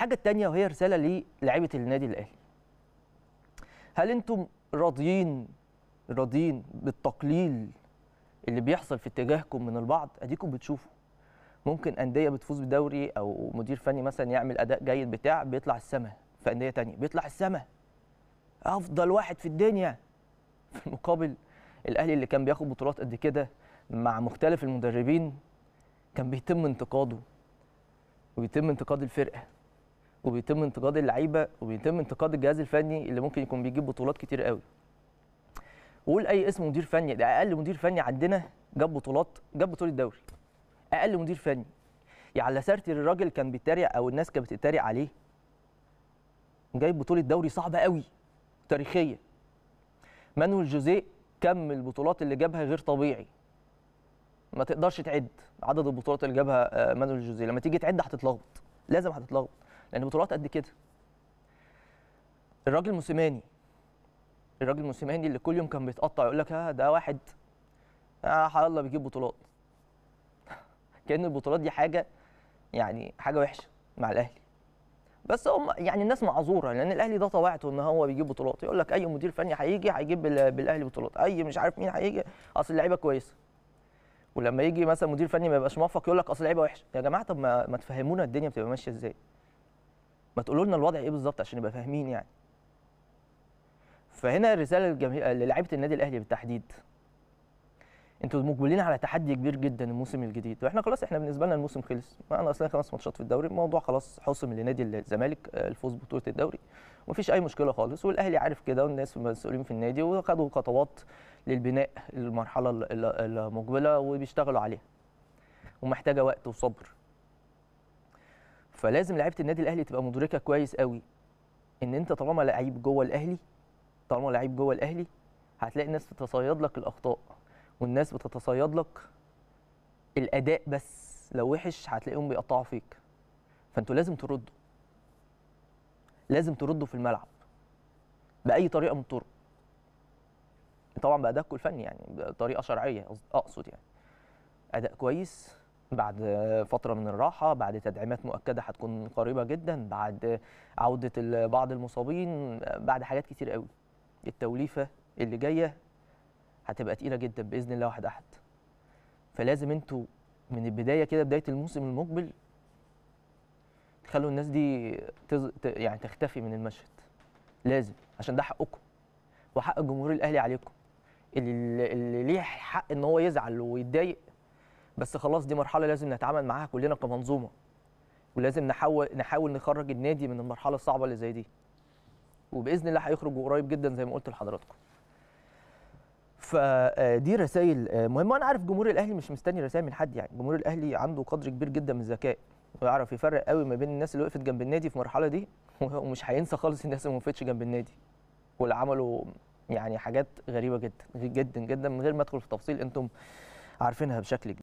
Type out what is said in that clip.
الحاجه التانية وهي رساله للاعيبه النادي الاهلي هل انتم راضيين راضيين بالتقليل اللي بيحصل في اتجاهكم من البعض اديكم بتشوفوا ممكن انديه بتفوز بدوري او مدير فني مثلا يعمل اداء جيد بتاع بيطلع السما في انديه تانية، بيطلع السما افضل واحد في الدنيا في المقابل الاهلي اللي كان بياخد بطولات قد كده مع مختلف المدربين كان بيتم انتقاده ويتم انتقاد الفرقه وبيتم انتقاد اللعيبه وبيتم انتقاد الجهاز الفني اللي ممكن يكون بيجيب بطولات كتير قوي وقول اي اسم مدير فني ده اقل مدير فني عندنا جاب بطولات جاب بطوله دوري اقل مدير فني يعني على سارتي الراجل كان بيتريق او الناس كانت بتتريق عليه جايب بطوله دوري صعبه قوي تاريخيه مانويل جوزيه كم البطولات اللي جابها غير طبيعي ما تقدرش تعد عدد البطولات اللي جابها آه، مانويل جوزيه لما تيجي تعد هتتلخبط لازم هتتلخبط لان بطولات قد كده الراجل موسيماني الراجل موسيماني اللي كل يوم كان بيتقطع يقول لك ها آه، ده واحد آه الله بيجيب بطولات كان البطولات دي حاجه يعني حاجه وحشه مع الاهلي بس هم يعني الناس معذوره لان الاهلي ده طبيعته ان هو بيجيب بطولات يقول لك اي مدير فني هيجي هيجيب بالاهلي بطولات اي مش عارف مين هيجي اصل اللعيبه كويسه ولما يجي مثلا مدير فني ما يبقاش موفق يقول لك اصل اللعيبه وحشه يا جماعه طب ما, ما تفهمونا الدنيا بتبقى ماشيه ازاي ما تقولوا لنا الوضع ايه بالظبط عشان نبقى فاهمين يعني فهنا الرساله للاعيبه النادي الاهلي بالتحديد انتوا مقبلين على تحدي كبير جدا الموسم الجديد واحنا خلاص احنا بالنسبه لنا الموسم خلص معانا اصلا خمس ماتشات في الدوري الموضوع خلاص حسم لنادي الزمالك آه، الفوز ببطوله الدوري ومفيش اي مشكله خالص والاهلي عارف كده والناس المسؤولين في النادي وخدوا خطوات للبناء للمرحله المقبله وبيشتغلوا عليها ومحتاجه وقت وصبر فلازم لعيبه النادي الاهلي تبقى مدركه كويس قوي ان انت طالما لعيب جوه الاهلي طالما لعيب جوه الاهلي هتلاقي الناس بتتصيد لك الاخطاء والناس بتتصيد لك الاداء بس لو وحش هتلاقيهم بيقطعوا فيك فانتوا لازم تردوا لازم تردوا في الملعب باي طريقه من الطرق طبعا بادائكم الفني يعني بطريقه شرعيه اقصد يعني اداء كويس بعد فتره من الراحه بعد تدعيمات مؤكده هتكون قريبه جدا بعد عوده بعض المصابين بعد حاجات كتير قوي التوليفه اللي جايه هتبقى تقيله جدا باذن الله واحد احد فلازم انتوا من البدايه كده بدايه الموسم المقبل تخلوا الناس دي تز... يعني تختفي من المشهد لازم عشان ده حقكم وحق الجمهور الاهلي عليكم اللي, اللي ليه حق ان هو يزعل ويتضايق بس خلاص دي مرحله لازم نتعامل معاها كلنا كمنظومه ولازم نحاول نحاول نخرج النادي من المرحله الصعبه اللي زي دي وباذن الله هيخرج قريب جدا زي ما قلت لحضراتكم فدي آه، رسائل آه، مهمه انا عارف جمهور الاهلي مش مستني رسائل من حد يعني جمهور الاهلي عنده قدر كبير جدا من الذكاء ويعرف يفرق قوي ما بين الناس اللي وقفت جنب النادي في المرحله دي ومش هينسى خالص الناس اللي ما وقفتش جنب النادي واللي عملوا يعني حاجات غريبه جدا جدا جدا من غير ما ادخل في تفصيل انتم عارفينها بشكل كبير